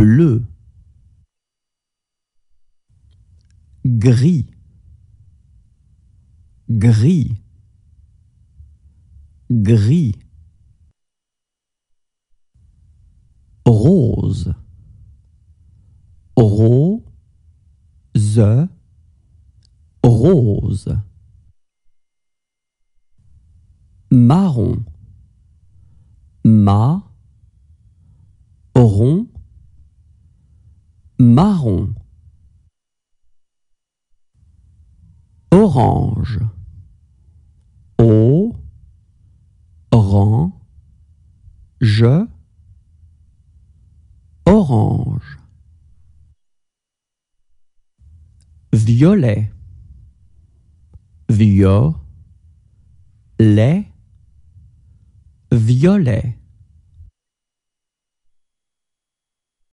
bleu, gris, gris, gris, rose, rose, rose, marron, mar marron orange o orange, je orange violet violet violet